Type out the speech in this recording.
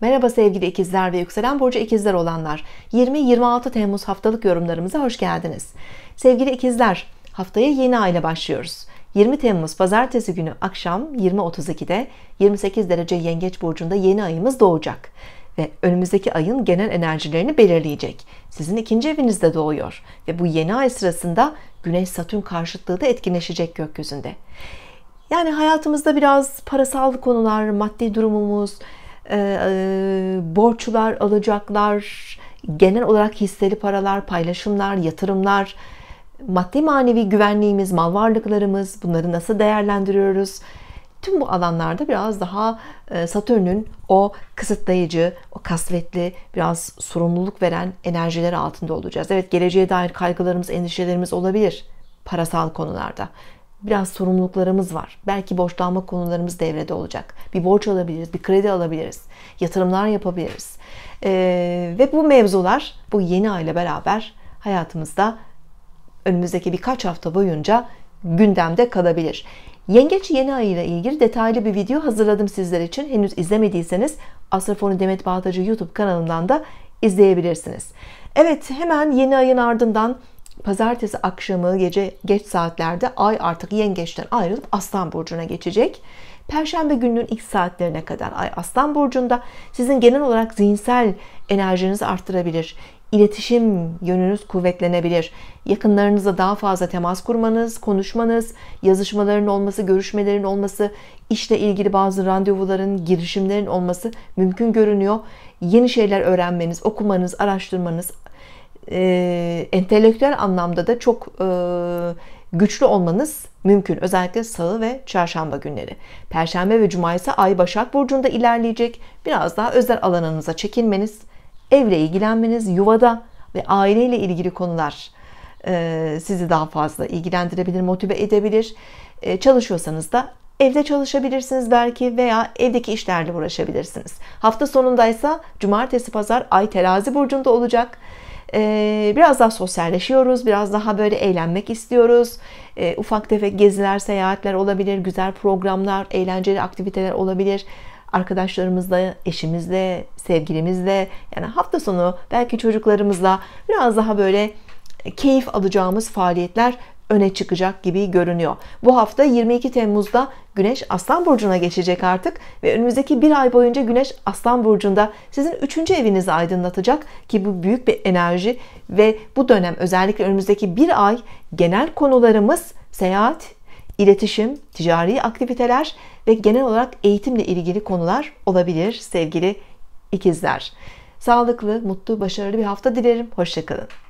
Merhaba sevgili ikizler ve yükselen burcu ikizler olanlar. 20-26 Temmuz haftalık yorumlarımıza hoş geldiniz. Sevgili ikizler, haftaya yeni ayla başlıyoruz. 20 Temmuz pazartesi günü akşam 20.32'de 28 derece yengeç burcunda yeni ayımız doğacak ve önümüzdeki ayın genel enerjilerini belirleyecek. Sizin ikinci evinizde doğuyor ve bu yeni ay sırasında Güneş Satürn karşıtlığı da etkileşecek gökyüzünde. Yani hayatımızda biraz parasal konular, maddi durumumuz, ee, e, borçlar alacaklar, genel olarak hisseli paralar, paylaşımlar, yatırımlar, maddi manevi güvenliğimiz, mal varlıklarımız, bunları nasıl değerlendiriyoruz? Tüm bu alanlarda biraz daha e, Satürn'ün o kısıtlayıcı, o kasvetli, biraz sorumluluk veren enerjiler altında olacağız. Evet geleceğe dair kaygılarımız, endişelerimiz olabilir parasal konularda biraz sorumluluklarımız var. Belki borçlanma konularımız devrede olacak. Bir borç alabiliriz, bir kredi alabiliriz, yatırımlar yapabiliriz. Ee, ve bu mevzular bu yeni ay beraber hayatımızda önümüzdeki birkaç hafta boyunca gündemde kalabilir. Yengeç yeni ayı ile ilgili detaylı bir video hazırladım sizler için. Henüz izlemediyseniz Astrofonu Demet Bağtacı YouTube kanalından da izleyebilirsiniz. Evet hemen yeni ayın ardından pazartesi akşamı gece geç saatlerde ay artık yengeçten ayrılıp aslan burcuna geçecek. Perşembe gününün ilk saatlerine kadar ay aslan burcunda sizin genel olarak zihinsel enerjinizi arttırabilir. İletişim yönünüz kuvvetlenebilir. Yakınlarınızla daha fazla temas kurmanız, konuşmanız, yazışmaların olması, görüşmelerin olması, işle ilgili bazı randevuların, girişimlerin olması mümkün görünüyor. Yeni şeyler öğrenmeniz, okumanız, araştırmanız, e, entelektüel anlamda da çok e, güçlü olmanız mümkün. Özellikle salı ve çarşamba günleri. Perşembe ve cuma ise ay başak burcunda ilerleyecek. Biraz daha özel alanınıza çekilmeniz, evle ilgilenmeniz, yuvada ve aileyle ilgili konular e, sizi daha fazla ilgilendirebilir, motive edebilir. E, çalışıyorsanız da evde çalışabilirsiniz belki veya evdeki işlerle uğraşabilirsiniz. Hafta sonundaysa cumartesi pazar ay terazi burcunda olacak. Ee, biraz daha sosyalleşiyoruz, biraz daha böyle eğlenmek istiyoruz. Ee, ufak tefek geziler, seyahatler olabilir, güzel programlar, eğlenceli aktiviteler olabilir. Arkadaşlarımızla, eşimizle, sevgilimizle yani hafta sonu belki çocuklarımızla biraz daha böyle keyif alacağımız faaliyetler öne çıkacak gibi görünüyor. Bu hafta 22 Temmuz'da Güneş Aslan Burcu'na geçecek artık ve önümüzdeki bir ay boyunca Güneş Aslan Burcu'nda sizin üçüncü evinizi aydınlatacak ki bu büyük bir enerji ve bu dönem özellikle önümüzdeki bir ay genel konularımız seyahat, iletişim, ticari aktiviteler ve genel olarak eğitimle ilgili konular olabilir sevgili ikizler. Sağlıklı, mutlu, başarılı bir hafta dilerim. Hoşçakalın.